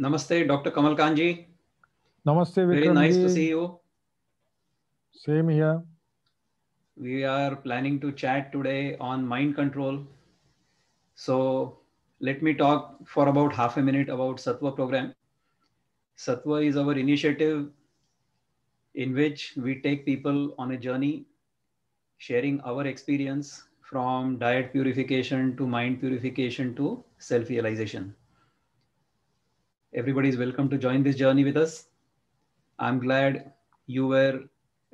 Namaste, Dr. Kamal Kanji. Namaste, Vikram Very nice to see you. Same here. We are planning to chat today on mind control. So let me talk for about half a minute about Satwa program. Satwa is our initiative in which we take people on a journey, sharing our experience from diet purification to mind purification to self-realization. Everybody is welcome to join this journey with us. I'm glad you were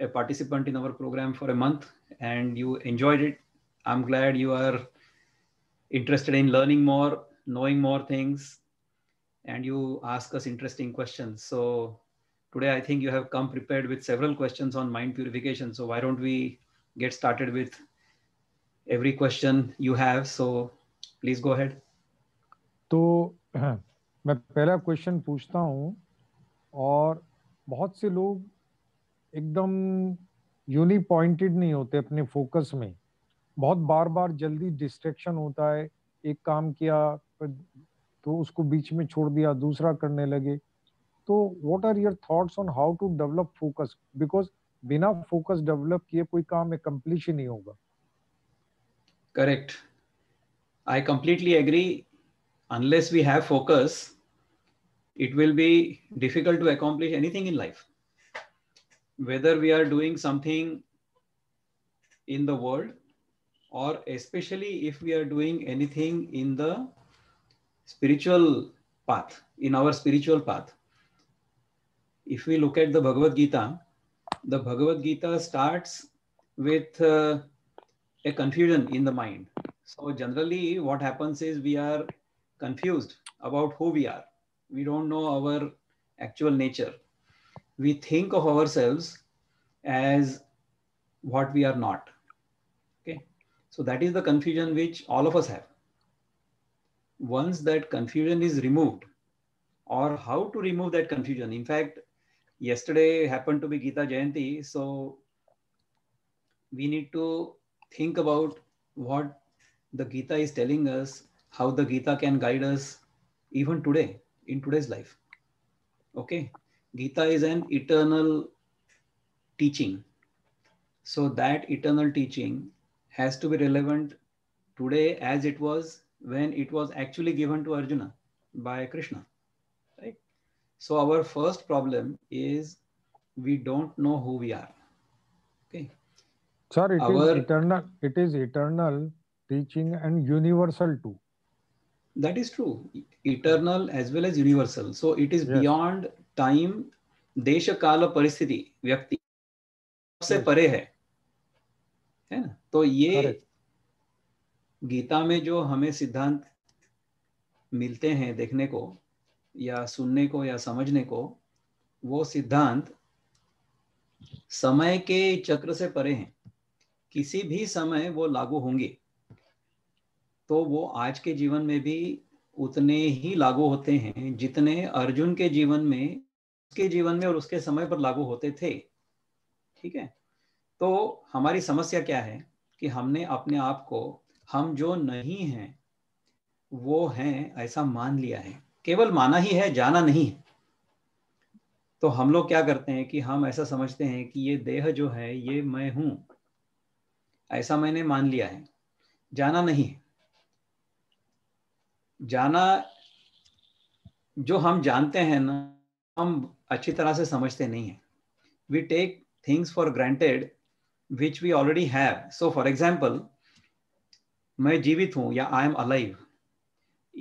a participant in our program for a month and you enjoyed it. I'm glad you are interested in learning more, knowing more things, and you ask us interesting questions. So today I think you have come prepared with several questions on mind purification. So why don't we get started with every question you have? So please go ahead. So मैं पहला question पूछता हूँ और बहुत से लोग एकदम uni pointed नहीं होते अपने फोकस में बहुत बार बार जल्दी डिस्ट्रेक्शन होता है एक काम किया तो उसको बीच में छोड़ दिया दूसरा करने लगे तो what are your thoughts on how to develop focus because बिना फोकस डेवलप किए कोई काम कम्प्लीट ही नहीं होगा correct I completely agree unless we have focus, it will be difficult to accomplish anything in life. Whether we are doing something in the world, or especially if we are doing anything in the spiritual path, in our spiritual path. If we look at the Bhagavad Gita, the Bhagavad Gita starts with uh, a confusion in the mind. So generally what happens is we are confused about who we are. We don't know our actual nature. We think of ourselves as what we are not. Okay. So that is the confusion which all of us have. Once that confusion is removed, or how to remove that confusion. In fact, yesterday happened to be Gita Jayanti. So we need to think about what the Gita is telling us how the Gita can guide us even today in today's life. Okay, Gita is an eternal teaching. So that eternal teaching has to be relevant today as it was when it was actually given to Arjuna by Krishna. Right? So our first problem is we don't know who we are. Okay. Sir, it our, is eternal. It is eternal teaching and universal too. that is true e-, eternal as well as universal so it is yes. beyond time देश काल परिस्थिति व्यक्ति yes. से परे है है ना तो ये Correct. गीता में जो हमें सिद्धांत मिलते हैं देखने को या सुनने को या समझने को वो सिद्धांत समय के चक्र से परे हैं किसी भी समय वो लागू होंगे तो वो आज के जीवन में भी उतने ही लागू होते हैं जितने अर्जुन के जीवन में उसके जीवन में और उसके समय पर लागू होते थे ठीक है तो हमारी समस्या क्या है कि हमने अपने आप को हम जो नहीं हैं वो हैं ऐसा मान लिया है केवल माना ही है जाना नहीं तो हम लोग क्या करते हैं कि हम ऐसा समझते हैं कि ये देह जो है ये मैं हूं ऐसा मैंने मान लिया है जाना नहीं है जाना जो हम जानते हैं ना हम अच्छी तरह से समझते नहीं है we take things for granted which we already have so for example मैं जीवित हूँ या आई एम अलाइव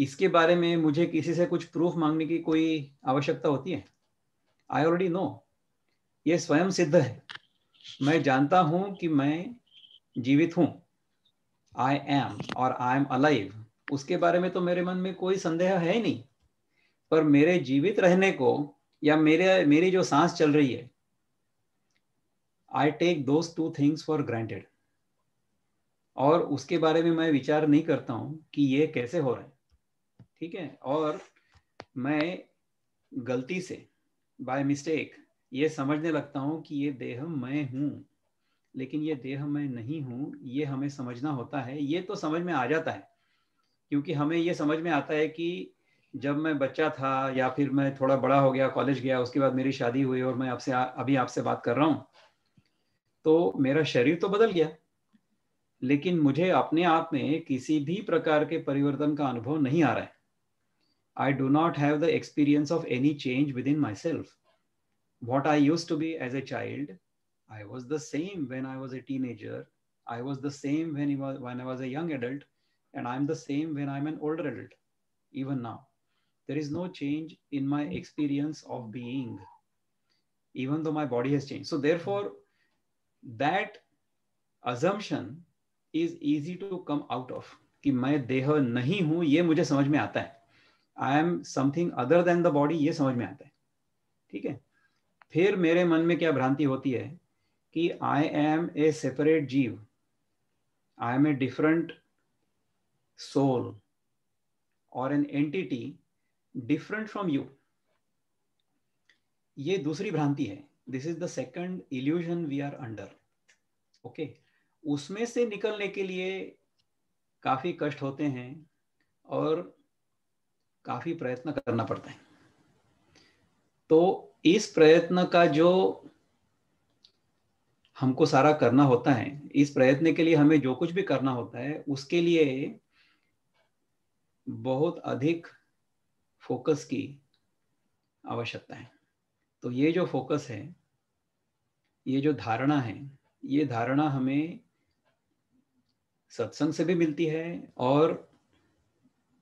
इसके बारे में मुझे किसी से कुछ प्रूफ मांगने की कोई आवश्यकता होती है आई ऑलरेडी नो ये स्वयं सिद्ध है मैं जानता हूँ कि मैं जीवित हूँ आई एम और आई एम अलाइव उसके बारे में तो मेरे मन में कोई संदेह है ही नहीं पर मेरे जीवित रहने को या मेरे मेरी जो सांस चल रही है I take those two things for granted और उसके बारे में मैं विचार नहीं करता हूँ कि ये कैसे हो रहा है ठीक है और मैं गलती से बाय मिस्टेक ये समझने लगता हूँ कि ये देह मैं हूं लेकिन ये देह मैं नहीं हूं ये हमें समझना होता है ये तो समझ में आ जाता है क्योंकि हमें ये समझ में आता है कि जब मैं बच्चा था या फिर मैं थोड़ा बड़ा हो गया कॉलेज गया उसके बाद मेरी शादी हुई और मैं आपसे अभी आपसे बात कर रहा हूँ तो मेरा शरीर तो बदल गया लेकिन मुझे अपने आप में किसी भी प्रकार के परिवर्तन का अनुभव नहीं आ रहा है I do not have the experience of any change within myself what I use to be as a child I was the same when I was a teenager I was the same when when I was a young adult and i'm the same when i'm an older adult even now there is no change in my experience of being even though my body has changed so therefore that assumption is easy to come out of कि मैं देह नहीं हूं ये मुझे समझ में आता है I am something other than the body ये समझ में आता है ठीक है फिर मेरे मन में क्या भ्रांति होती है कि आई एम ए सेपरेट जीव I am a different soul or an entity different from you ये दूसरी भ्रांति है this is the second illusion we are under okay उसमें से निकलने के लिए काफी कष्ट होते हैं और काफी प्रयत्न करना पड़ता है तो इस प्रयत्न का जो हमको सारा करना होता है इस प्रयत्न के लिए हमें जो कुछ भी करना होता है उसके लिए बहुत अधिक फोकस की आवश्यकता है तो ये जो फोकस है ये जो धारणा है ये धारणा हमें सत्संग से भी मिलती है और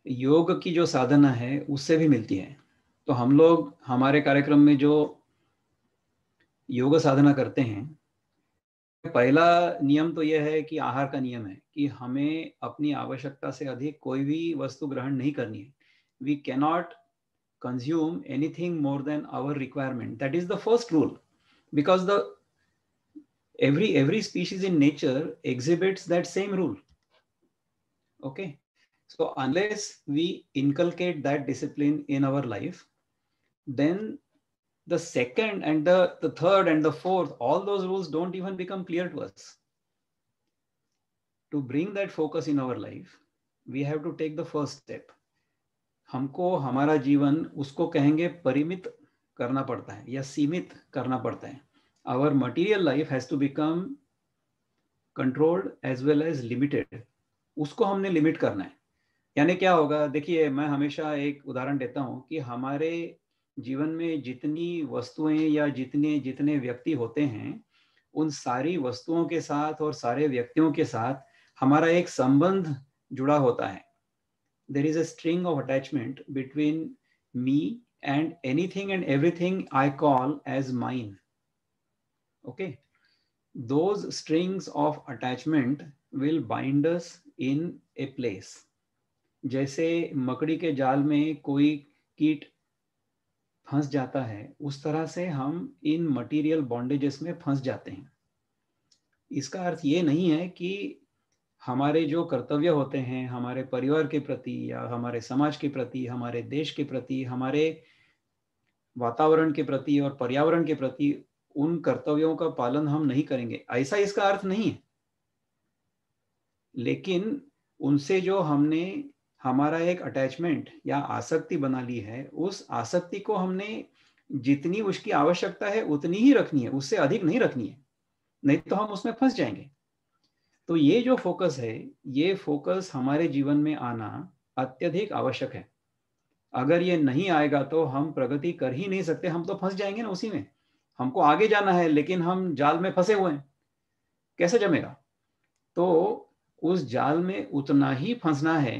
योग की जो साधना है उससे भी मिलती है तो हम लोग हमारे कार्यक्रम में जो योग साधना करते हैं पहला नियम तो यह है कि आहार का नियम है कि हमें अपनी आवश्यकता से अधिक कोई भी वस्तु ग्रहण नहीं करनी है we cannot consume anything more than our requirement that is the first rule because the every every species in nature exhibits that same rule okay so unless we inculcate that discipline in our life then the second and the, the third and the fourth, all those rules don't even become clear to us. To bring that focus in our life, we have to take the first step. हमको हमारा जीवन उसको कहेंगे परिमित करना पड़ता है या सीमित करना पड़ता है our material life has to become controlled as well as limited उसको हमने लिमिट करना है यानी क्या होगा देखिए मैं हमेशा एक उदाहरण देता हूँ कि हमारे जीवन में जितनी वस्तुएं या जितने जितने व्यक्ति होते हैं उन सारी वस्तुओं के साथ और सारे व्यक्तियों के साथ हमारा एक संबंध जुड़ा होता है there is a string of attachment between me and anything and everything I call as mine okay those strings of attachment will binds us in a place जैसे मकड़ी के जाल में कोई कीट फंस जाता है उस तरह से हम इन मटेरियल बॉन्डेजेस में फंस जाते हैं इसका अर्थ ये नहीं है कि हमारे जो कर्तव्य होते हैं हमारे परिवार के प्रति या हमारे समाज के प्रति हमारे देश के प्रति हमारे वातावरण के प्रति और पर्यावरण के प्रति उन कर्तव्यों का पालन हम नहीं करेंगे ऐसा इसका अर्थ नहीं है लेकिन उनसे जो हमने हमारा एक अटैचमेंट या आसक्ति बना ली है उस आसक्ति को हमने जितनी उसकी आवश्यकता है उतनी ही रखनी है उससे अधिक नहीं रखनी है नहीं तो हम उसमें फंस जाएंगे तो ये जो फोकस है ये फोकस हमारे जीवन में आना अत्यधिक आवश्यक है अगर ये नहीं आएगा तो हम प्रगति कर ही नहीं सकते हम तो फंस जाएंगे ना उसी में हमको आगे जाना है लेकिन हम जाल में फंसे हुए हैं कैसे जमेगा तो उस जाल में उतना ही फंसना है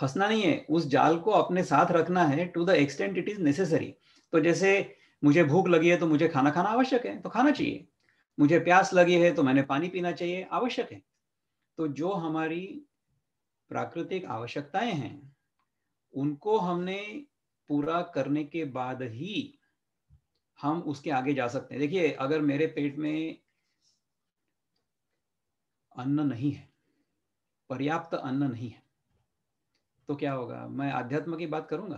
फंसना नहीं है उस जाल को अपने साथ रखना है to the extent it is necessary तो जैसे मुझे भूख लगी है तो मुझे खाना खाना आवश्यक है तो खाना चाहिए मुझे प्यास लगी है तो मैंने पानी पीना चाहिए आवश्यक है तो जो हमारी प्राकृतिक आवश्यकताएं हैं उनको हमने पूरा करने के बाद ही हम उसके आगे जा सकते हैं देखिए अगर मेरे पेट में अन्न नहीं है पर्याप्त अन्न नहीं है तो क्या होगा मैं आध्यात्म की बात करूंगा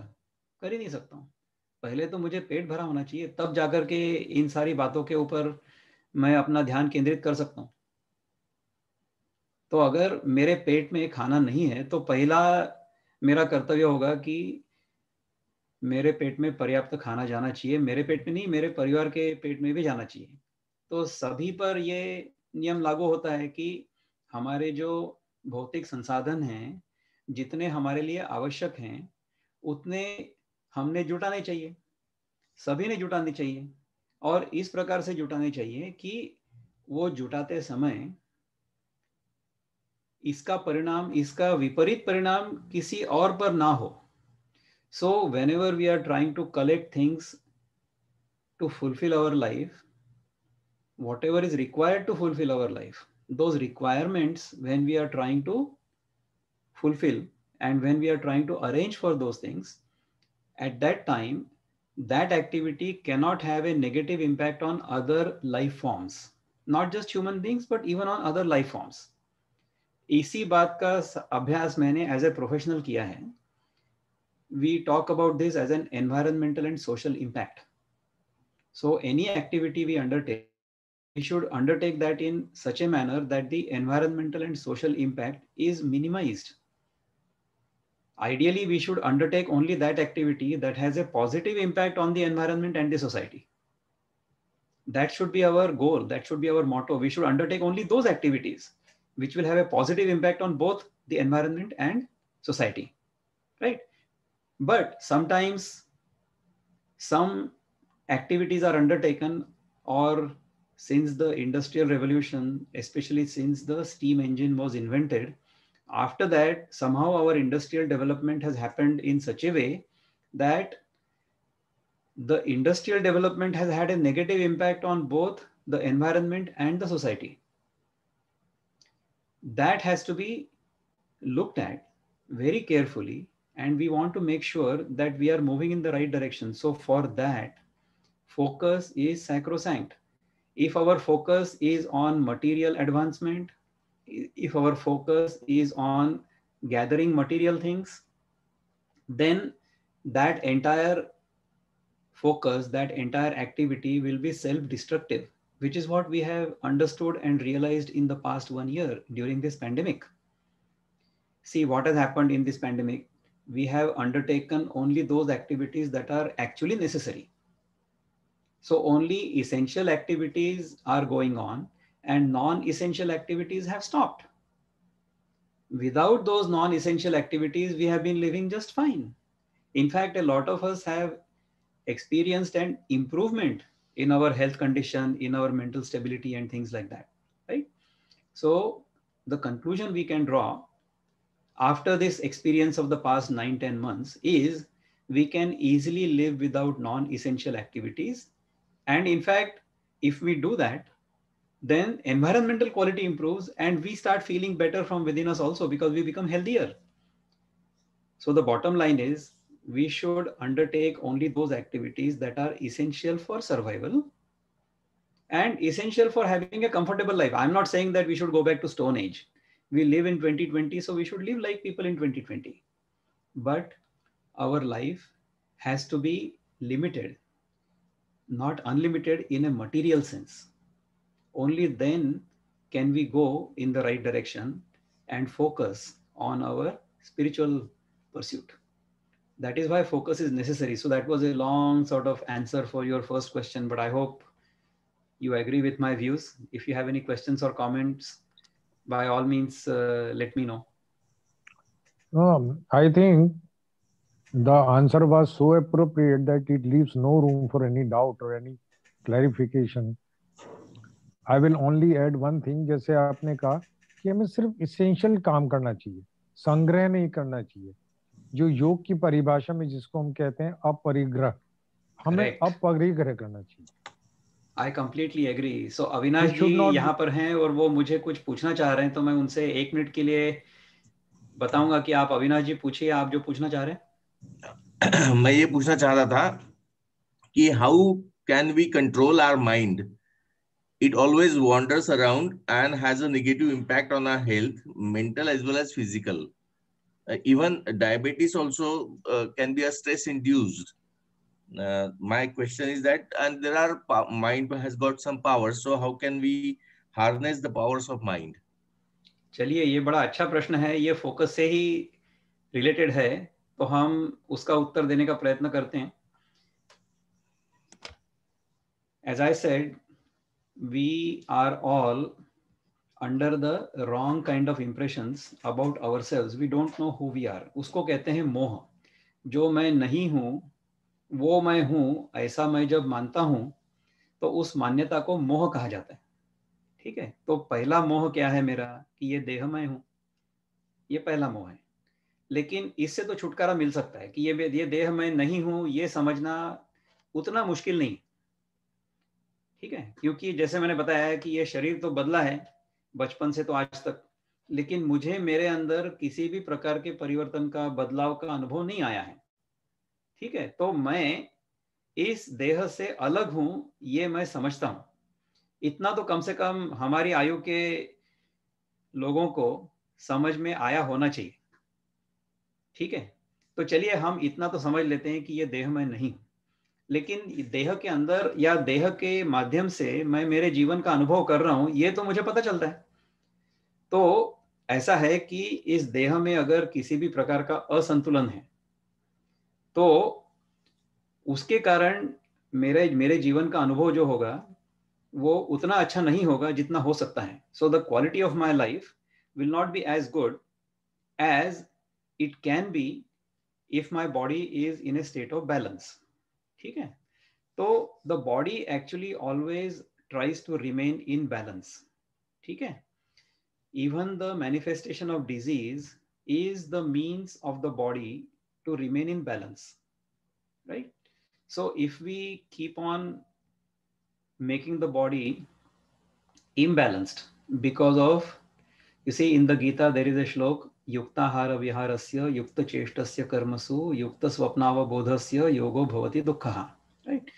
कर ही नहीं सकता हूँ पहले तो मुझे पेट भरा होना चाहिए तब जाकर के इन सारी बातों के ऊपर मैं अपना ध्यान केंद्रित कर सकता हूँ तो अगर मेरे पेट में खाना नहीं है तो पहला मेरा कर्तव्य होगा कि मेरे पेट में पर्याप्त खाना जाना चाहिए मेरे पेट में नहीं मेरे परिवार के पेट में भी जाना चाहिए तो सभी पर यह नियम लागू होता है कि हमारे जो भौतिक संसाधन हैं जितने हमारे लिए आवश्यक हैं उतने हमने जुटाने चाहिए सभी ने जुटाने चाहिए और इस प्रकार से जुटाने चाहिए कि वो जुटाते समय इसका परिणाम इसका विपरीत परिणाम किसी और पर ना हो so whenever we are trying to collect things to fulfil our life whatever is required to fulfil our life those requirements when we are trying to fulfill and when we are trying to arrange for those things at that time that activity cannot have a negative impact on other life forms not just human beings but even on other life forms इसी बात का अभ्यास मैंने as a professional We talk about this as an environmental and social impact. So any activity we undertake, we should undertake that in such a manner that the environmental and social impact is minimized ideally we should undertake only that activity that has a positive impact on the environment and the society that should be our goal that should be our motto we should undertake only those activities which will have a positive impact on both the environment and society right but sometimes some activities are undertaken or since the industrial revolution especially since the steam engine was invented after that, somehow our industrial development has happened in such a way that the industrial development has had a negative impact on both the environment and the society. That has to be looked at very carefully, and we want to make sure that we are moving in the right direction. So, for that, focus is sacrosanct. If our focus is on material advancement, if our focus is on gathering material things, then that entire focus, that entire activity will be self destructive, which is what we have understood and realized in the past one year during this pandemic. See what has happened in this pandemic. We have undertaken only those activities that are actually necessary. So, only essential activities are going on and non-essential activities have stopped. Without those non-essential activities, we have been living just fine. In fact, a lot of us have experienced an improvement in our health condition, in our mental stability and things like that, right? So the conclusion we can draw after this experience of the past nine, 10 months is we can easily live without non-essential activities. And in fact, if we do that, then environmental quality improves and we start feeling better from within us also because we become healthier. So the bottom line is we should undertake only those activities that are essential for survival and essential for having a comfortable life. I'm not saying that we should go back to stone age. We live in 2020, so we should live like people in 2020. But our life has to be limited, not unlimited in a material sense only then can we go in the right direction and focus on our spiritual pursuit that is why focus is necessary so that was a long sort of answer for your first question but i hope you agree with my views if you have any questions or comments by all means uh, let me know um, i think the answer was so appropriate that it leaves no room for any doubt or any clarification I will only add one thing जैसे आपने कहा कि हमें सिर्फ essential काम करना चाहिए संग्रह नहीं करना चाहिए जो योग की परिभाषा में जिसको हम कहते हैं अपरिग्रह हमें अपरिग्रह करना चाहिए I completely agree so Avinash ji not... यहाँ पर हैं और वो मुझे कुछ पूछना चाह रहे हैं तो मैं उनसे एक मिनट के लिए बताऊंगा कि आप अविनाश जी पूछिए आप जो पूछना चाह रहे हैं मैं ये पूछना चाह रहा था कि how can we control our mind it always wanders around and has a negative impact on our health, mental as well as physical. Uh, even diabetes also uh, can be a stress induced. Uh, my question is that, and there are mind has got some power. So how can we harness the powers of mind? चलिए ये बड़ा अच्छा प्रश्न है ये focus से ही related है तो हम उसका उत्तर देने का प्रयत्न करते हैं as I said we are all under the wrong kind of impressions about ourselves we don't know who we are उसको कहते हैं मोह जो मैं नहीं हूँ वो मैं हूँ ऐसा मैं जब मानता हूँ तो उस मान्यता को मोह कहा जाता है ठीक है तो पहला मोह क्या है मेरा कि ये देह मैं हूँ ये पहला मोह है लेकिन इससे तो छुटकारा मिल सकता है कि ये ये देह मैं नहीं हूँ ये समझना उतना मुश्किल नहीं ठीक है क्योंकि जैसे मैंने बताया है कि ये शरीर तो बदला है बचपन से तो आज तक लेकिन मुझे मेरे अंदर किसी भी प्रकार के परिवर्तन का बदलाव का अनुभव नहीं आया है ठीक है तो मैं इस देह से अलग हूं ये मैं समझता हूं इतना तो कम से कम हमारी आयु के लोगों को समझ में आया होना चाहिए ठीक है तो चलिए हम इतना तो समझ लेते हैं कि ये देह में नहीं लेकिन देह के अंदर या देह के माध्यम से मैं मेरे जीवन का अनुभव कर रहा हूं ये तो मुझे पता चलता है तो ऐसा है कि इस देह में अगर किसी भी प्रकार का असंतुलन है तो उसके कारण मेरे मेरे जीवन का अनुभव जो होगा वो उतना अच्छा नहीं होगा जितना हो सकता है so the quality of my life will not be as good as it can be if my body is in a state of balance ठीक है तो the body actually always tries to remain in balance ठीक है even the manifestation of disease is the means of the body to remain in balance right so if we keep on making the body imbalanced because of you see in the gita there is a shlok युक्ताहार विहार से युक्त चेष्ट कर्मसु युक्त स्वप्नावबोध से योगो भवति दुख right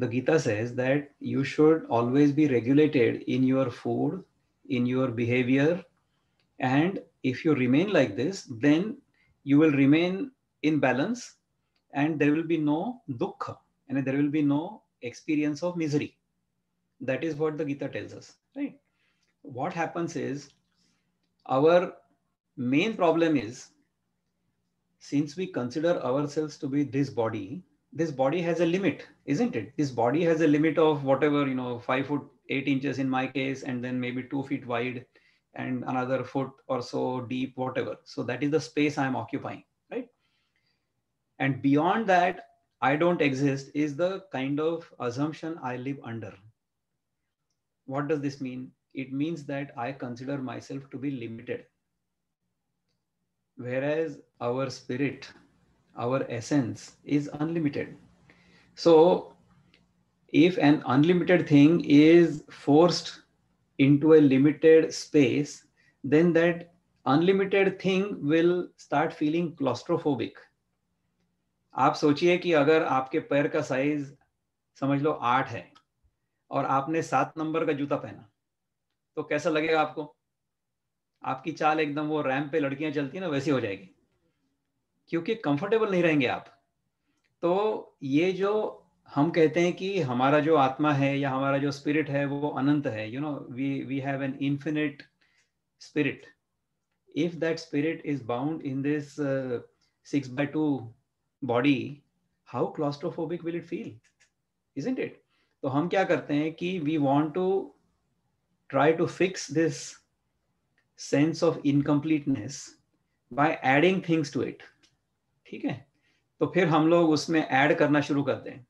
the Gita says that you should always be regulated in your food in your behaviour and if you remain like this then you will remain in balance and there will be no दुख and there will be no experience of misery that is what the Gita tells right what happens is our main problem is since we consider ourselves to be this body, this body has a limit, isn't it? This body has a limit of whatever, you know, five foot, eight inches in my case, and then maybe two feet wide and another foot or so deep, whatever. So that is the space I'm occupying, right? And beyond that, I don't exist is the kind of assumption I live under. What does this mean? it means that I consider myself to be limited. Whereas our spirit, our essence is unlimited. So, if an unlimited thing is forced into a limited space, then that unlimited thing will start feeling claustrophobic आप सोचिए कि अगर आपके पैर का size समझ लो आठ है और आपने सात नंबर का जूता पहना तो कैसा लगेगा आपको आपकी चाल एकदम वो रैम पे लड़कियां चलती है ना वैसी हो जाएगी क्योंकि कंफर्टेबल नहीं रहेंगे आप तो ये जो हम कहते हैं कि हमारा जो आत्मा है या हमारा जो स्पिरिट है वो अनंत है you know we we have an infinite spirit if that spirit is bound in this six by two body how claustrophobic will it feel is it तो हम क्या करते हैं कि we want to try to fix this sense of incompleteness by adding things to it ठीक है तो फिर हम लोग उसमें ऐड करना शुरू करते हैं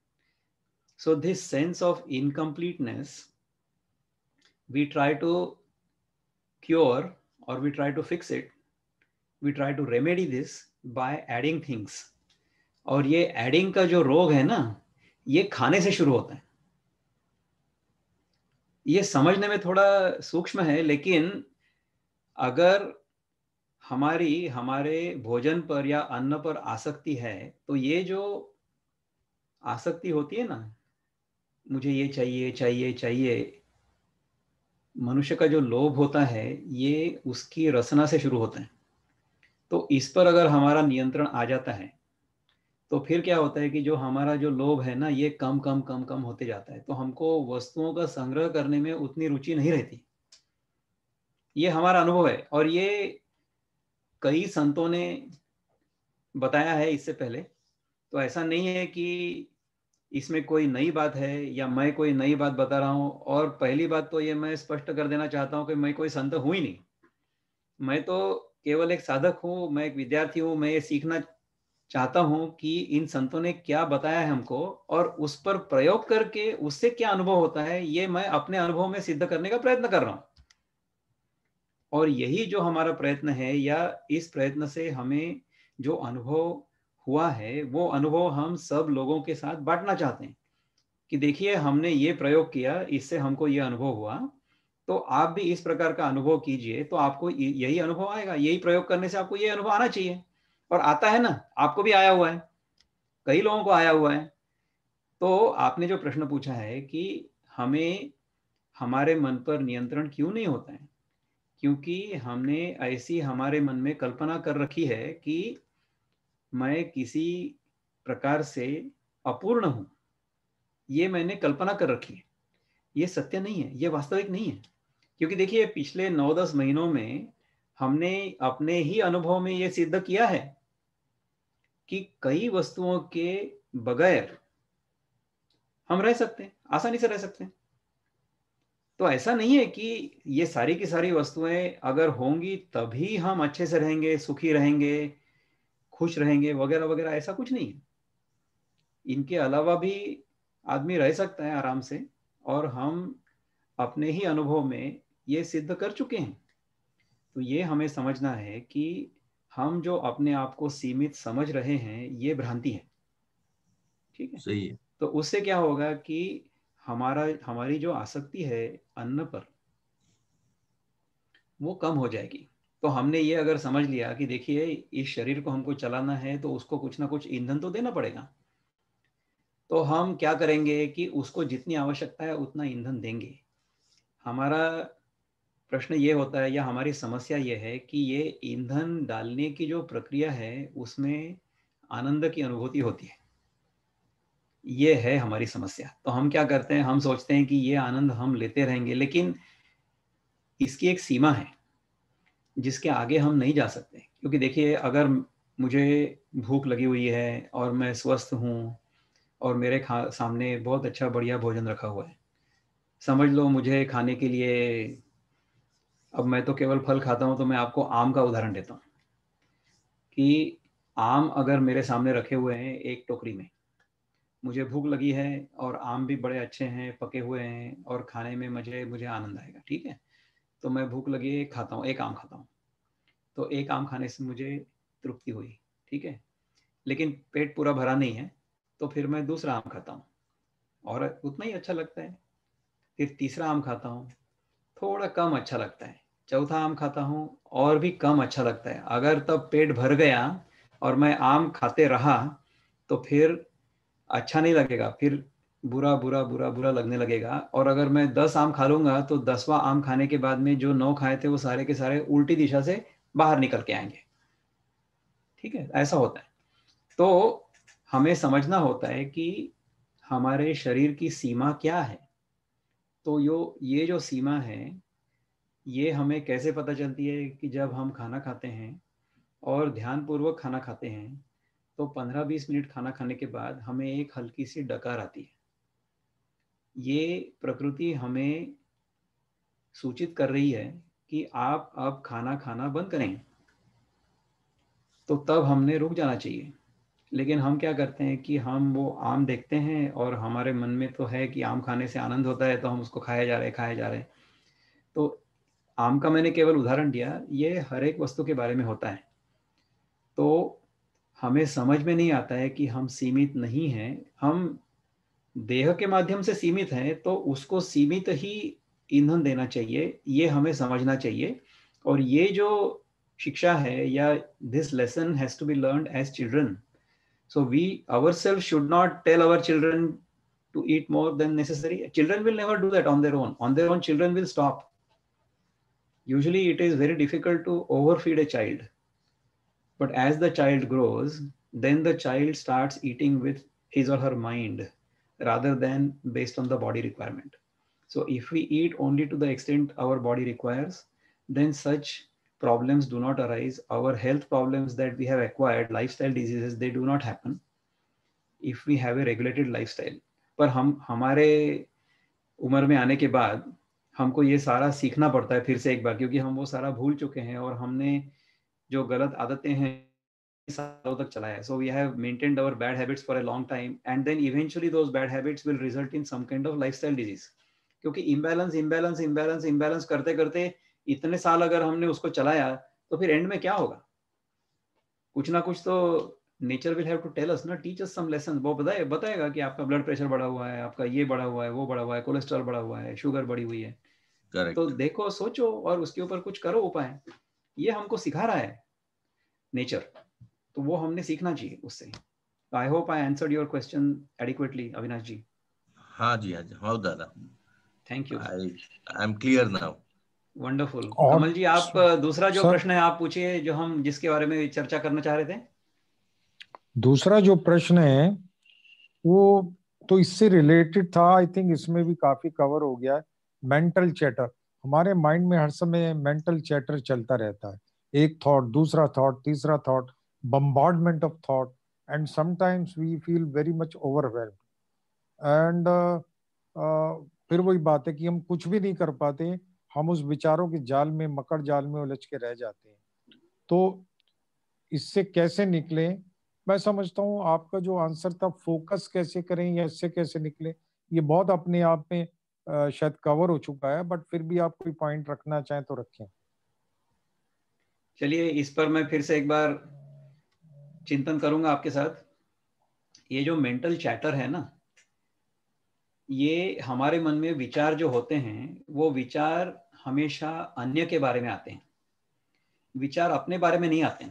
so this sense of incompleteness we try to cure और we try to fix it we try to remedy this by adding things और ये एडिंग का जो रोग है ना ये खाने से शुरू होता है ये समझने में थोड़ा सूक्ष्म है लेकिन अगर हमारी हमारे भोजन पर या अन्न पर आसक्ति है तो ये जो आसक्ति होती है ना मुझे ये चाहिए चाहिए चाहिए मनुष्य का जो लोभ होता है ये उसकी रचना से शुरू होता है तो इस पर अगर हमारा नियंत्रण आ जाता है तो फिर क्या होता है कि जो हमारा जो लोभ है ना ये कम कम कम कम होते जाता है तो हमको वस्तुओं का संग्रह करने में उतनी रुचि नहीं रहती ये हमारा अनुभव है और ये कई संतों ने बताया है इससे पहले तो ऐसा नहीं है कि इसमें कोई नई बात है या मैं कोई नई बात बता रहा हूं और पहली बात तो ये मैं स्पष्ट कर देना चाहता हूं कि मैं कोई संत हूं ही नहीं मैं तो केवल एक साधक हूं मैं एक विद्यार्थी हूं मैं ये सीखना चाहता हूं कि इन संतों ने क्या बताया है हमको और उस पर प्रयोग करके उससे क्या अनुभव होता है ये मैं अपने अनुभव में सिद्ध करने का प्रयत्न कर रहा हूं और यही जो हमारा प्रयत्न है या इस प्रयत्न से हमें जो अनुभव हुआ है वो अनुभव हम सब लोगों के साथ बांटना चाहते हैं कि देखिए हमने ये प्रयोग किया इससे हमको ये अनुभव हुआ तो आप भी इस प्रकार का अनुभव कीजिए तो आपको यही अनुभव आएगा यही प्रयोग करने से आपको ये अनुभव आना चाहिए और आता है ना आपको भी आया हुआ है कई लोगों को आया हुआ है तो आपने जो प्रश्न पूछा है कि हमें हमारे मन पर नियंत्रण क्यों नहीं होता है क्योंकि हमने ऐसी हमारे मन में कल्पना कर रखी है कि मैं किसी प्रकार से अपूर्ण हूं ये मैंने कल्पना कर रखी है ये सत्य नहीं है ये वास्तविक नहीं है क्योंकि देखिए पिछले नौ दस महीनों में हमने अपने ही अनुभव में ये सिद्ध किया है कि कई वस्तुओं के बगैर हम रह सकते हैं आसानी से रह सकते हैं तो ऐसा नहीं है कि ये सारी की सारी वस्तुएं अगर होंगी तभी हम अच्छे से रहेंगे सुखी रहेंगे खुश रहेंगे वगैरह वगैरह ऐसा कुछ नहीं है इनके अलावा भी आदमी रह सकता है आराम से और हम अपने ही अनुभव में ये सिद्ध कर चुके हैं तो ये हमें समझना है कि हम जो अपने आप को सीमित समझ रहे हैं ये भ्रांति है ठीक है सही है तो उससे क्या होगा कि हमारा हमारी जो आसक्ति है अन्न पर वो कम हो जाएगी तो हमने ये अगर समझ लिया कि देखिए इस शरीर को हमको चलाना है तो उसको कुछ ना कुछ ईंधन तो देना पड़ेगा तो हम क्या करेंगे कि उसको जितनी आवश्यकता है उतना ईंधन देंगे हमारा प्रश्न ये होता है या हमारी समस्या ये है कि ये ईंधन डालने की जो प्रक्रिया है उसमें आनंद की अनुभूति होती है ये है हमारी समस्या तो हम क्या करते हैं हम सोचते हैं कि ये आनंद हम लेते रहेंगे लेकिन इसकी एक सीमा है जिसके आगे हम नहीं जा सकते क्योंकि देखिए अगर मुझे भूख लगी हुई है और मैं स्वस्थ हूँ और मेरे खा सामने बहुत अच्छा बढ़िया भोजन रखा हुआ है समझ लो मुझे खाने के लिए अब मैं तो केवल फल खाता हूँ तो मैं आपको आम का उदाहरण देता हूँ कि आम अगर मेरे सामने रखे हुए हैं एक टोकरी में मुझे भूख लगी है और आम भी बड़े अच्छे हैं पके हुए हैं और खाने में मुझे मुझे आनंद आएगा ठीक है तो मैं भूख लगी एक खाता हूँ एक आम खाता हूँ तो एक आम खाने से मुझे तृप्ति हुई ठीक है लेकिन पेट पूरा भरा नहीं है तो फिर मैं दूसरा आम खाता हूँ और उतना ही अच्छा लगता है फिर तीसरा आम खाता हूँ थोड़ा कम अच्छा लगता है चौथा आम खाता हूँ और भी कम अच्छा लगता है अगर तब पेट भर गया और मैं आम खाते रहा तो फिर अच्छा नहीं लगेगा फिर बुरा बुरा बुरा बुरा लगने लगेगा और अगर मैं दस आम खा लूंगा तो दसवा आम खाने के बाद में जो नौ खाए थे वो सारे के सारे उल्टी दिशा से बाहर निकल के आएंगे ठीक है ऐसा होता है तो हमें समझना होता है कि हमारे शरीर की सीमा क्या है तो यो ये जो सीमा है ये हमें कैसे पता चलती है कि जब हम खाना खाते हैं और ध्यानपूर्वक खाना खाते हैं तो 15-20 मिनट खाना खाने के बाद हमें एक हल्की सी डकार आती है ये प्रकृति हमें सूचित कर रही है कि आप अब खाना खाना बंद करें तो तब हमने रुक जाना चाहिए लेकिन हम क्या करते हैं कि हम वो आम देखते हैं और हमारे मन में तो है कि आम खाने से आनंद होता है तो हम उसको खाए जा रहे हैं खाए जा रहे हैं तो आम का मैंने केवल उदाहरण दिया ये हर एक वस्तु के बारे में होता है तो हमें समझ में नहीं आता है कि हम सीमित नहीं हैं हम देह के माध्यम से सीमित हैं तो उसको सीमित ही ईंधन देना चाहिए ये हमें समझना चाहिए और ये जो शिक्षा है या this lesson has to be learn as children So we ourselves should not tell our children to eat more than necessary. Children will never do that on their own. On their own, children will stop. Usually, it is very difficult to overfeed a child. But as the child grows, then the child starts eating with his or her mind rather than based on the body requirement. So if we eat only to the extent our body requires, then such problems do not arise our health problems that we have acquired lifestyle diseases they do not happen if we have a regulated lifestyle पर हम हमारे उम्र में आने के बाद हमको ये सारा सीखना पड़ता है फिर से एक बार क्योंकि हम वो सारा भूल चुके हैं और हमने जो गलत आदतें हैं सालों तक चला so we have maintained our bad habits for a long time and then eventually those bad habits will result in some kind of lifestyle disease क्योंकि इम्बैलेंस इम्बैलेंस इम्बैलेंस इम्बैलेंस करते करते इतने साल अगर हमने उसको चलाया तो फिर एंड में क्या होगा कुछ ना कुछ तो nature will have to tell us ना टीच सम लेसन वो बताए बताएगा कि आपका ब्लड प्रेशर बढ़ा हुआ है आपका ये बढ़ा हुआ है वो बढ़ा हुआ है कोलेस्ट्रॉल बढ़ा हुआ है शुगर बढ़ी हुई है Correct. तो देखो सोचो और उसके ऊपर कुछ करो उपाय ये हमको सिखा रहा है नेचर तो वो हमने सीखना चाहिए उससे I hope I answered your question adequately Avinash ji हाँ जी हाँ जी हाँ दादा thank you I I am clear now wonderful Kamal ji आप दूसरा जो प्रश्न है आप पूछिए जो हम जिसके बारे में चर्चा करना चाह रहे थे दूसरा जो प्रश्न है वो तो इससे रिलेटेड था आई थिंक इसमें भी काफी कवर हो गया है मेंटल चैटर हमारे माइंड में हर समय मेंटल चैटर चलता रहता है एक थॉट दूसरा थॉट तीसरा thought bombardment of thought and sometimes we feel very much overwhelm and फिर वही बात है कि हम कुछ भी नहीं कर पाते हैं हम उस विचारों के जाल में मकर जाल में उलझ के रह जाते हैं तो इससे कैसे निकले मैं समझता हूँ आपका जो आंसर था फोकस कैसे करें या इससे कैसे निकले ये बहुत अपने आप में शायद कवर हो चुका है बट फिर भी आप कोई पॉइंट रखना चाहें तो रखें चलिए इस पर मैं फिर से एक बार चिंतन करूंगा आपके साथ ये जो मेंटल चैटर है ना ये हमारे मन में विचार जो होते हैं वो विचार हमेशा अन्य के बारे में आते हैं विचार अपने बारे में नहीं आते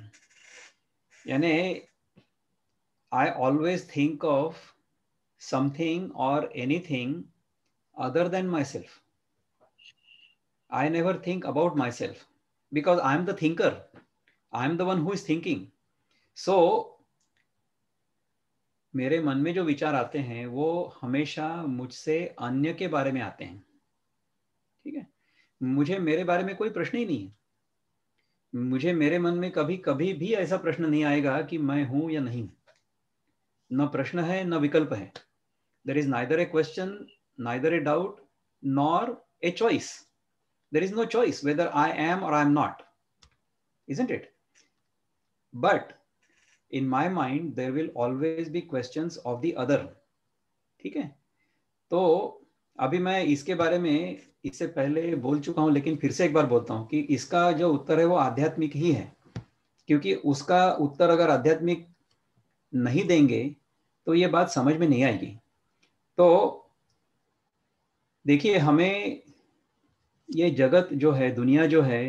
यानी I always think of something और anything other than myself I never think about myself because I am the thinker I am the one who is thinking so मेरे मन में जो विचार आते हैं वो हमेशा मुझसे अन्य के बारे में आते हैं ठीक है मुझे मेरे बारे में कोई प्रश्न ही नहीं है मुझे मेरे मन में कभी कभी भी ऐसा प्रश्न नहीं आएगा कि मैं हूं या नहीं न प्रश्न है न विकल्प है there is neither a question neither a doubt nor a choice there is no choice whether I am और I am not is it but in my mind there will always be question of the other ठीक है तो अभी मैं इसके बारे में इससे पहले बोल चुका हूं लेकिन फिर से एक बार बोलता हूं कि इसका जो उत्तर है वो आध्यात्मिक ही है क्योंकि उसका उत्तर अगर आध्यात्मिक नहीं देंगे तो ये बात समझ में नहीं आएगी तो देखिए हमें ये जगत जो है दुनिया जो है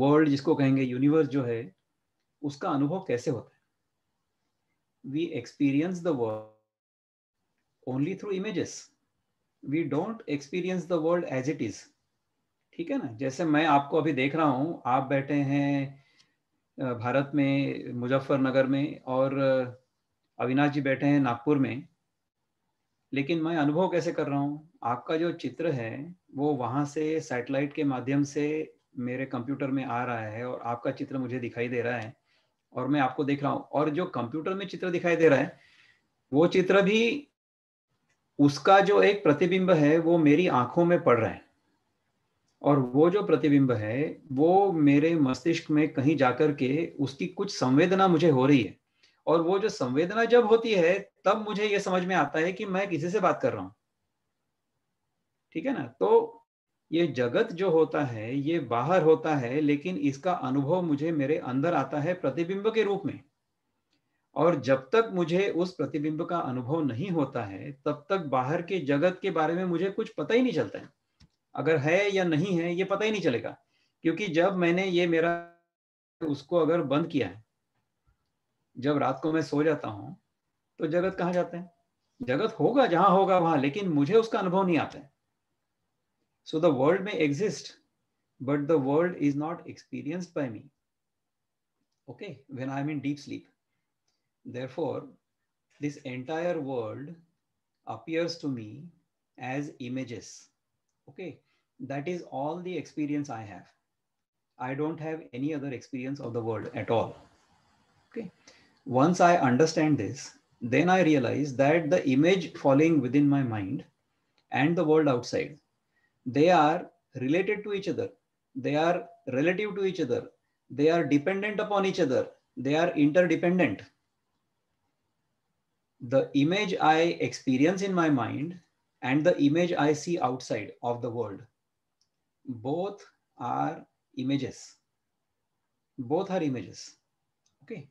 वर्ल्ड जिसको कहेंगे यूनिवर्स जो है उसका अनुभव कैसे होता है we experience the world only through images we don't experience the world as it is ठीक है ना जैसे मैं आपको अभी देख रहा हूं आप बैठे हैं भारत में मुजफ्फरनगर में और अविनाश जी बैठे हैं नागपुर में लेकिन मैं अनुभव कैसे कर रहा हूँ आपका जो चित्र है वो वहां से सैटेलाइट के माध्यम से मेरे कंप्यूटर में आ रहा है और आपका चित्र मुझे दिखाई दे रहा है और मैं आपको देख रहा हूं और जो कंप्यूटर में चित्र दिखाई दे रहा है वो चित्र भी उसका जो एक प्रतिबिंब है वो मेरी आंखों में पड़ रहा है और वो जो प्रतिबिंब है वो मेरे मस्तिष्क में कहीं जाकर के उसकी कुछ संवेदना मुझे हो रही है और वो जो संवेदना जब होती है तब मुझे ये समझ में आता है कि मैं किसी से बात कर रहा हूं ठीक है ना तो ये जगत जो होता है ये बाहर होता है लेकिन इसका अनुभव मुझे मेरे अंदर आता है प्रतिबिंब के रूप में और जब तक मुझे उस प्रतिबिंब का अनुभव नहीं होता है तब तक बाहर के जगत के बारे में मुझे कुछ पता ही नहीं चलता है अगर है या नहीं है ये पता ही नहीं चलेगा क्योंकि जब मैंने ये मेरा उसको अगर बंद किया है जब रात को मैं सो जाता हूँ तो जगत कहाँ जाता है जगत होगा जहां होगा वहां लेकिन मुझे उसका अनुभव नहीं आता है So the world may exist, but the world is not experienced by me. Okay, when I'm in deep sleep. Therefore, this entire world appears to me as images. Okay, that is all the experience I have. I don't have any other experience of the world at all. Okay, once I understand this, then I realize that the image falling within my mind and the world outside they are related to each other they are relative to each other they are dependent upon each other they are interdependent the image i experience in my mind and the image i see outside of the world both are images both are images okay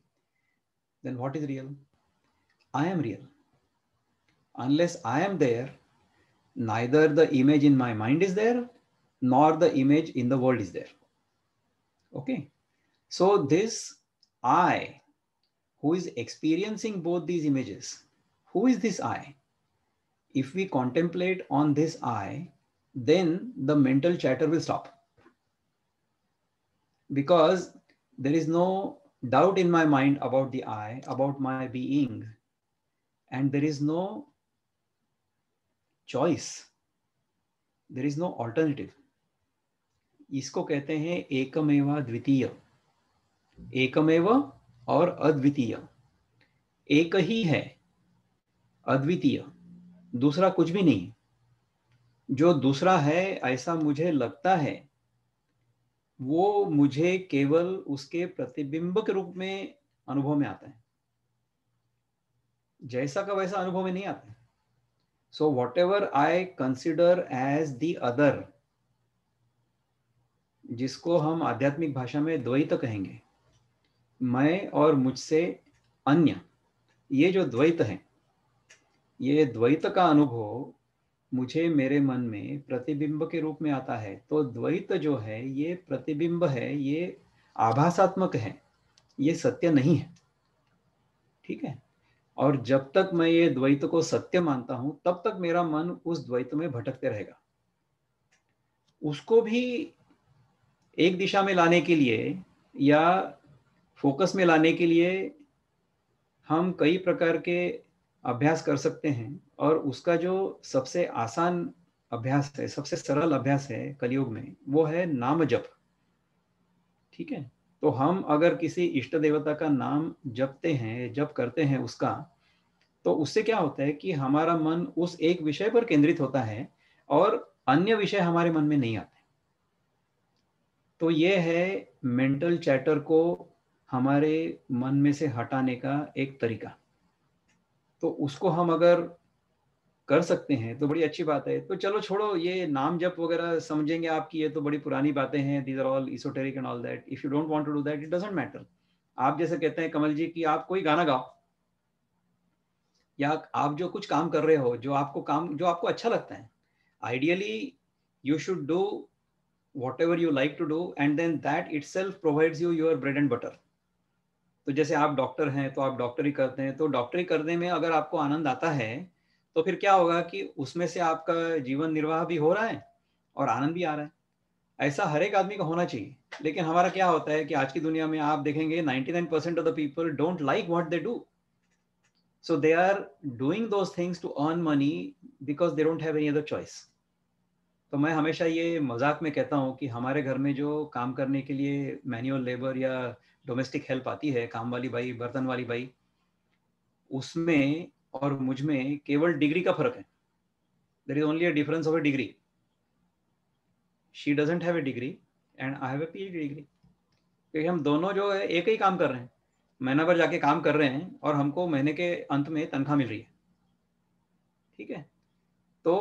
then what is real i am real unless i am there neither the image in my mind is there nor the image in the world is there okay so this i who is experiencing both these images who is this i if we contemplate on this i then the mental chatter will stop because there is no doubt in my mind about the i about my being and there is no choice. There is no alternative. इसको कहते हैं एकमेवा द्वितीय एकमेव और अद्वितीय एक ही है अद्वितीय दूसरा कुछ भी नहीं जो दूसरा है ऐसा मुझे लगता है वो मुझे केवल उसके प्रतिबिंब के रूप में अनुभव में आता है जैसा का वैसा अनुभव में नहीं आता है So whatever I consider as the other, जिसको हम आध्यात्मिक भाषा में द्वैत तो कहेंगे मैं और मुझसे अन्य ये जो द्वैत है ये द्वैत का अनुभव मुझे मेरे मन में प्रतिबिंब के रूप में आता है तो द्वैत जो है ये प्रतिबिंब है ये आभासात्मक है ये सत्य नहीं है ठीक है और जब तक मैं ये द्वैत को सत्य मानता हूं तब तक मेरा मन उस द्वैत में भटकते रहेगा उसको भी एक दिशा में लाने के लिए या फोकस में लाने के लिए हम कई प्रकार के अभ्यास कर सकते हैं और उसका जो सबसे आसान अभ्यास है सबसे सरल अभ्यास है कलयुग में वो है नाम जप ठीक है तो हम अगर किसी इष्ट देवता का नाम जपते हैं जप करते हैं उसका तो उससे क्या होता है कि हमारा मन उस एक विषय पर केंद्रित होता है और अन्य विषय हमारे मन में नहीं आते तो ये है मेंटल चैटर को हमारे मन में से हटाने का एक तरीका तो उसको हम अगर कर सकते हैं तो बड़ी अच्छी बात है तो चलो छोड़ो ये नाम जप वगैरह समझेंगे आपकी ये तो बड़ी पुरानी बातें हैं these are all esoteric and all that if you don't want to do that it doesn't matter आप जैसे कहते हैं कमल जी कि आप कोई गाना गाओ या आप जो कुछ काम कर रहे हो जो आपको काम जो आपको अच्छा लगता है ideally you should do whatever you like to do and then that itself provides you your bread and butter तो जैसे आप डॉक्टर हैं तो आप डॉक्टरी करते हैं तो डॉक्टरी करने में अगर आपको आनंद आता है तो फिर क्या होगा कि उसमें से आपका जीवन निर्वाह भी हो रहा है और आनंद भी आ रहा है ऐसा हर एक आदमी का होना चाहिए लेकिन हमारा क्या होता है कि आज की दुनिया में आप देखेंगे 99% percent of the people don't like what they do so they are doing those things to earn money because they don't have any other choice तो मैं हमेशा ये मजाक में कहता हूँ कि हमारे घर में जो काम करने के लिए मैन्यूअल लेबर या डोमेस्टिक हेल्प आती है काम वाली भाई बर्तन वाली भाई उसमें और मुझ में केवल डिग्री का फर्क है there is only a difference of a degree she doesn't have a degree and I have a P degree क्योंकि हम दोनों जो है एक ही काम कर रहे हैं महीना भर जाके काम कर रहे हैं और हमको महीने के अंत में तनख्वाह मिल रही है ठीक है तो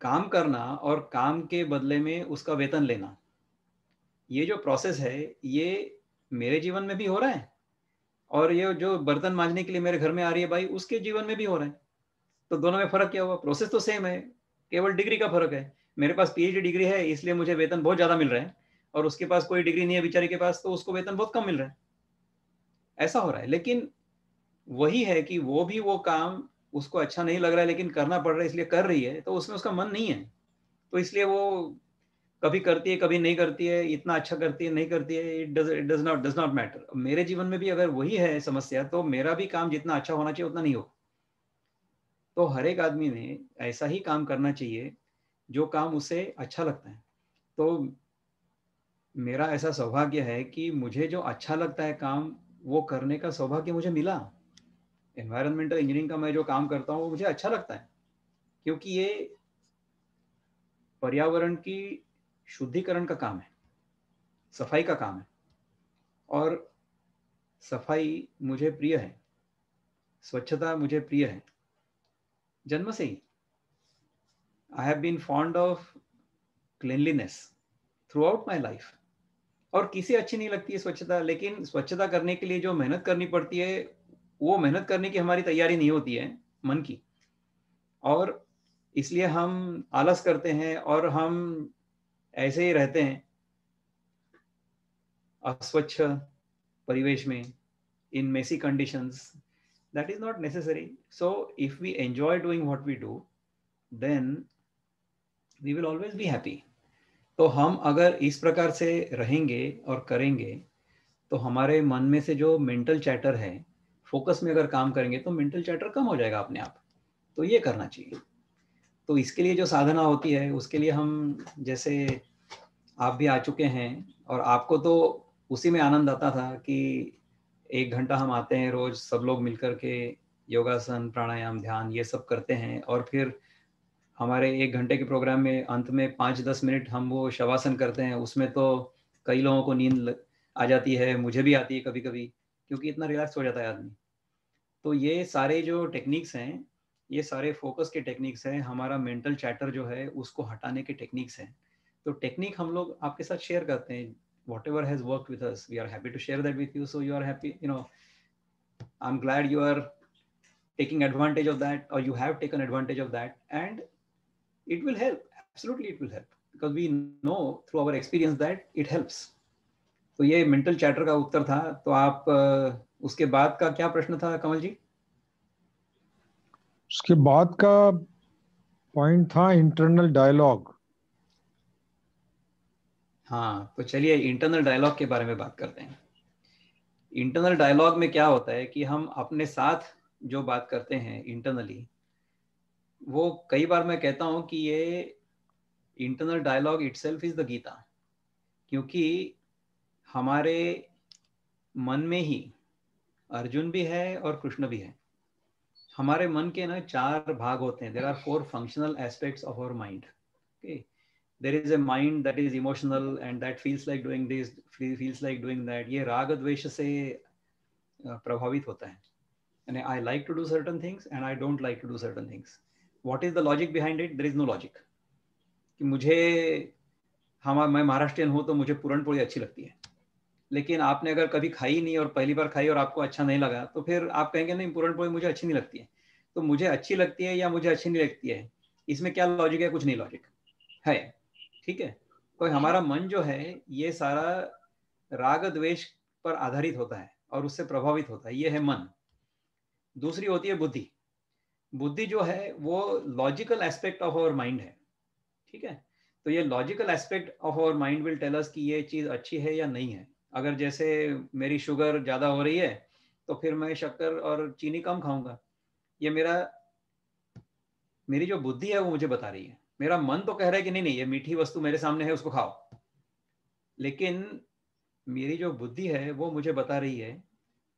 काम करना और काम के बदले में उसका वेतन लेना ये जो प्रोसेस है ये मेरे जीवन में भी हो रहा है और ये जो बर्तन मांझने के लिए मेरे घर में आ रही है भाई उसके जीवन में भी हो रहा है तो दोनों में फर्क क्या हुआ प्रोसेस तो सेम है केवल डिग्री का फर्क है मेरे पास पी डिग्री है इसलिए मुझे वेतन बहुत ज्यादा मिल रहा है और उसके पास कोई डिग्री नहीं है बेचारे के पास तो उसको वेतन बहुत कम मिल रहा है ऐसा हो रहा है लेकिन वही है कि वो भी वो काम उसको अच्छा नहीं लग रहा है लेकिन करना पड़ रहा है इसलिए कर रही है तो उसमें उसका मन नहीं है तो इसलिए वो कभी करती है कभी नहीं करती है इतना अच्छा करती है नहीं करती है it does not does not matter मेरे जीवन में भी अगर वही है समस्या तो मेरा भी काम जितना अच्छा होना चाहिए उतना नहीं हो तो हर एक आदमी ने ऐसा ही काम करना चाहिए जो काम उसे अच्छा लगता है तो मेरा ऐसा सौभाग्य है कि मुझे जो अच्छा लगता है काम वो करने का सौभाग्य मुझे मिला एनवायरमेंटल इंजीनियरिंग का मैं जो काम करता हूँ वो मुझे अच्छा लगता है क्योंकि ये पर्यावरण की शुद्धिकरण का काम है सफाई का काम है और सफाई मुझे प्रिय है स्वच्छता मुझे प्रिय है जन्म से ही I have been fond of cleanliness throughout my life और किसी अच्छी नहीं लगती है स्वच्छता लेकिन स्वच्छता करने के लिए जो मेहनत करनी पड़ती है वो मेहनत करने की हमारी तैयारी नहीं होती है मन की और इसलिए हम आलस करते हैं और हम ऐसे ही रहते हैं अस्वच्छ परिवेश में in messy condition that is not necessary so if we enjoy doing what we do then we will always be happy तो हम अगर इस प्रकार से रहेंगे और करेंगे तो हमारे मन में से जो मेंटल चैटर है फोकस में अगर काम करेंगे तो मेंटल चैटर कम हो जाएगा अपने आप तो ये करना चाहिए तो इसके लिए जो साधना होती है उसके लिए हम जैसे आप भी आ चुके हैं और आपको तो उसी में आनंद आता था कि एक घंटा हम आते हैं रोज सब लोग मिलकर के योगासन प्राणायाम ध्यान ये सब करते हैं और फिर हमारे एक घंटे के प्रोग्राम में अंत में पाँच दस मिनट हम वो शवासन करते हैं उसमें तो कई लोगों को नींद आ जाती है मुझे भी आती है कभी कभी क्योंकि इतना रिलैक्स हो जाता है आदमी तो ये सारे जो टेक्निक्स हैं ये सारे फोकस के टेक्निक्स हैं हमारा मेंटल चैटर जो है उसको हटाने के टेक्निक्स हैं तो टेक्निक हम लोग आपके साथ शेयर करते हैं whatever has work with us we are happy to share that with you so you are happy you know I am glad you are taking advantage of that और you have taken advantage of that and it will help absolutely it will help because we know through our experience that it helps तो ये mental chatter का उत्तर था तो आप उसके बाद का क्या प्रश्न था कमल जी उसके बाद का पॉइंट था इंटरनल डायलॉग हाँ तो चलिए इंटरनल डायलॉग के बारे में बात करते हैं इंटरनल डायलॉग में क्या होता है कि हम अपने साथ जो बात करते हैं इंटरनली वो कई बार मैं कहता हूं कि ये internal dialogue itself is the Gita क्योंकि हमारे मन में ही अर्जुन भी है और कृष्ण भी है हमारे मन के ना चार भाग होते हैं there are four functional aspects of our mind okay there is a mind that is emotional and that feels like doing this feels like doing that ये राग द्वेष से प्रभावित होता है यानी I like to do certain things and I don't like to do certain things what is the logic behind it there is no logic कि मुझे हम मैं महाराष्ट्रियन हूँ तो मुझे पूरणपोड़ी अच्छी लगती है लेकिन आपने अगर कभी खाई नहीं और पहली बार खाई और आपको अच्छा नहीं लगा तो फिर आप कहेंगे नहीं पूरण पोई मुझे अच्छी नहीं लगती है तो मुझे अच्छी लगती है या मुझे अच्छी नहीं लगती है इसमें क्या लॉजिक है कुछ नहीं लॉजिक है ठीक है तो हमारा मन जो है ये सारा राग द्वेष पर आधारित होता है और उससे प्रभावित होता है ये है मन दूसरी होती है बुद्धि बुद्धि जो है वो logical aspect of our mind है ठीक है तो ये logical aspect of our mind will tell us कि ये चीज अच्छी है या नहीं है अगर जैसे मेरी शुगर ज़्यादा हो रही है तो फिर मैं शक्कर और चीनी कम खाऊंगा ये मेरा मेरी जो बुद्धि है वो मुझे बता रही है मेरा मन तो कह रहा है कि नहीं नहीं ये मीठी वस्तु मेरे सामने है उसको खाओ लेकिन मेरी जो बुद्धि है वो मुझे बता रही है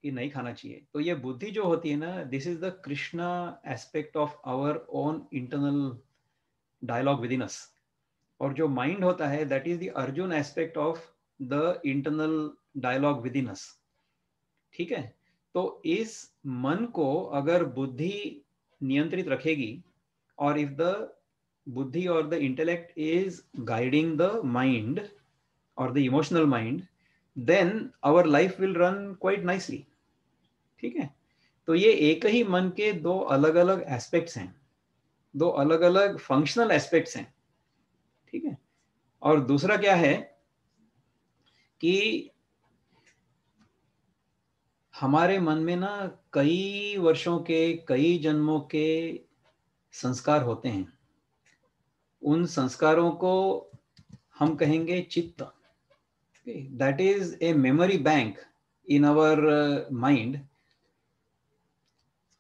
कि नहीं खाना चाहिए तो ये बुद्धि जो होती है ना this is the Krishna aspect of our own internal dialogue within us और जो माइंड होता है that is the Arjun aspect of the internal dialogue within us ठीक है तो इस मन को अगर बुद्धि नियंत्रित रखेगी और इफ द बुद्धि और the intellect is guiding the mind और the emotional mind then our life will run quite nicely ठीक है तो ये एक ही मन के दो अलग अलग एस्पेक्ट्स हैं दो अलग अलग फंक्शनल एस्पेक्ट्स हैं ठीक है और दूसरा क्या है कि हमारे मन में ना कई वर्षों के कई जन्मों के संस्कार होते हैं उन संस्कारों को हम कहेंगे चित्त that is a memory bank in our mind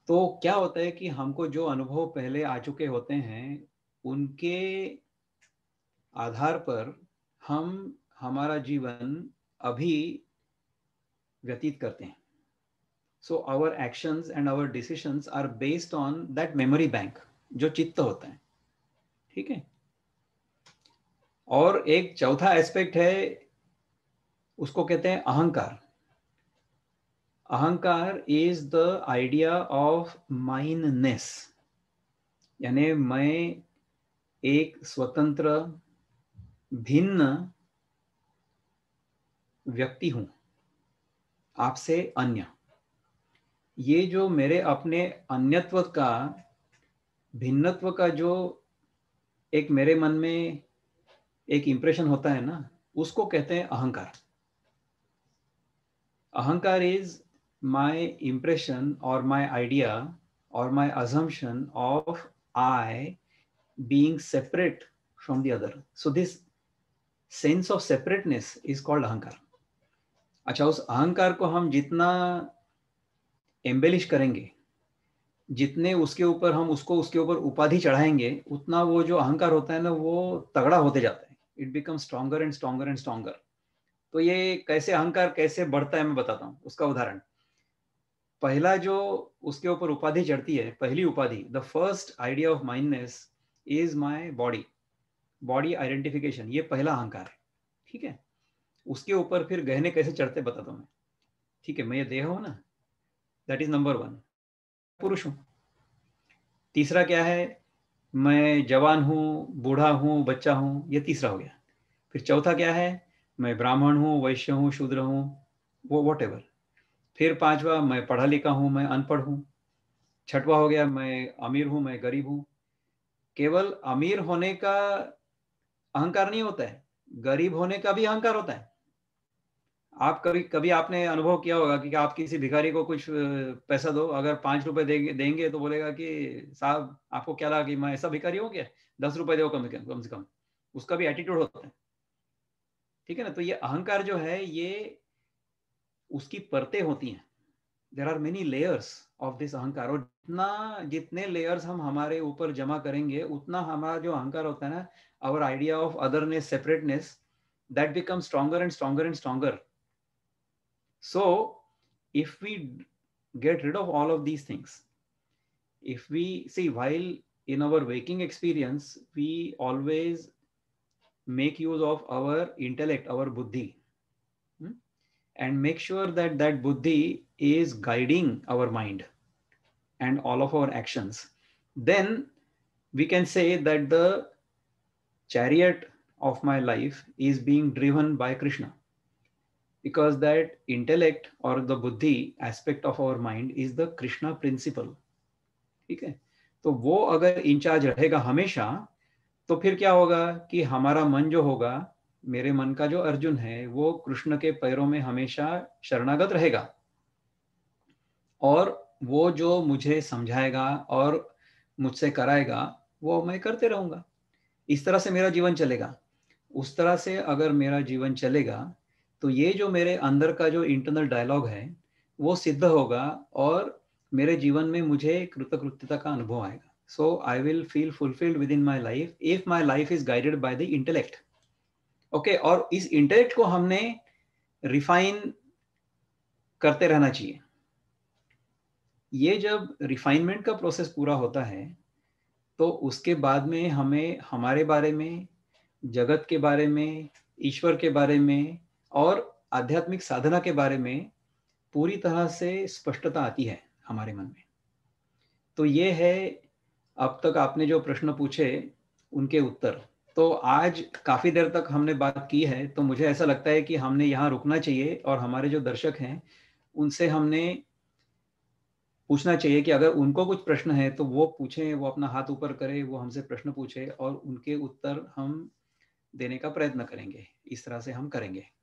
तो क्या होता है कि हमको जो अनुभव पहले आ चुके होते हैं उनके आधार पर हम हमारा जीवन अभी व्यतीत करते हैं so our actions and our decisions are based on that memory bank जो चित्त होता है ठीक है और एक चौथा एस्पेक्ट है उसको कहते हैं अहंकार अहंकार is the idea of mineness यानी मैं एक स्वतंत्र भिन्न व्यक्ति हूं आपसे अन्य ये जो मेरे अपने अन्यत्व का भिन्नत्व का जो एक मेरे मन में एक इंप्रेशन होता है ना उसको कहते हैं अहंकार अहंकार इज माय इंप्रेशन और माय आइडिया और my assumption of I being separate from the other so this sense of separateness is called अहंकार अच्छा उस अहंकार को हम जितना एम्बेलिश करेंगे जितने उसके ऊपर हम उसको उसके ऊपर उपाधि चढ़ाएंगे उतना वो जो अहंकार होता है ना वो तगड़ा होते जाता है it become stronger and stronger and stronger तो ये कैसे अहंकार कैसे बढ़ता है मैं बताता हूँ उसका उदाहरण पहला जो उसके ऊपर उपाधि चढ़ती है पहली उपाधि the first idea of mindness is my body body identification ये पहला अहंकार है ठीक है उसके ऊपर फिर गहने कैसे चढ़ते बताता हूँ मैं ठीक है मैं ये देह हूं ना दैट इज नंबर वन पुरुष हूं तीसरा क्या है मैं जवान हूँ बूढ़ा हूँ बच्चा हूं ये तीसरा हो गया फिर चौथा क्या है मैं ब्राह्मण हूं वैश्य हूँ शूद्र हूँ वो वॉट एवर फिर पांचवा मैं पढ़ा लिखा हूं मैं अनपढ़ हूँ छठवा हो गया मैं अमीर हूं मैं गरीब हूँ केवल अमीर होने का अहंकार नहीं होता है गरीब होने का भी अहंकार होता है आप कभी कभी आपने अनुभव किया होगा कि आप किसी भिखारी को कुछ पैसा दो अगर पांच रुपए देंगे देंगे तो बोलेगा कि साहब आपको क्या लगा कि मैं ऐसा भिखारी हो क्या दस रुपए दो कम कम से कम उसका भी एटीट्यूड होता है ठीक है ना तो ये अहंकार जो है ये उसकी परतें होती हैं there are many layers of this अहंकार और जितना जितने लेयर्स हम हमारे ऊपर जमा करेंगे उतना हमारा जो अहंकार होता है ना our idea of otherness separateness that become stronger and stronger and stronger So if we get rid of all of these things, if we see while in our waking experience, we always make use of our intellect, our buddhi, hmm, and make sure that that buddhi is guiding our mind and all of our actions. Then we can say that the chariot of my life is being driven by Krishna. because that intellect or the बुद्धि aspect of our mind is the Krishna principle ठीक है तो वो अगर in charge रहेगा हमेशा तो फिर क्या होगा कि हमारा मन जो होगा मेरे मन का जो अर्जुन है वो कृष्ण के पैरों में हमेशा शरणागत रहेगा और वो जो मुझे समझाएगा और मुझसे कराएगा वो मैं करते रहूंगा इस तरह से मेरा जीवन चलेगा उस तरह से अगर मेरा जीवन चलेगा तो ये जो मेरे अंदर का जो इंटरनल डायलॉग है वो सिद्ध होगा और मेरे जीवन में मुझे कृतकृत्यता का अनुभव आएगा so I will feel fulfilled within my life if my life is guided by the intellect okay और इस इंटेलेक्ट को हमने रिफाइन करते रहना चाहिए ये जब रिफाइनमेंट का प्रोसेस पूरा होता है तो उसके बाद में हमें हमारे बारे में जगत के बारे में ईश्वर के बारे में और आध्यात्मिक साधना के बारे में पूरी तरह से स्पष्टता आती है हमारे मन में तो ये है अब तक आपने जो प्रश्न पूछे उनके उत्तर तो आज काफ़ी देर तक हमने बात की है तो मुझे ऐसा लगता है कि हमने यहाँ रुकना चाहिए और हमारे जो दर्शक हैं उनसे हमने पूछना चाहिए कि अगर उनको कुछ प्रश्न है तो वो पूछें वो अपना हाथ ऊपर करें वो हमसे प्रश्न पूछे और उनके उत्तर हम देने का प्रयत्न करेंगे इस तरह से हम करेंगे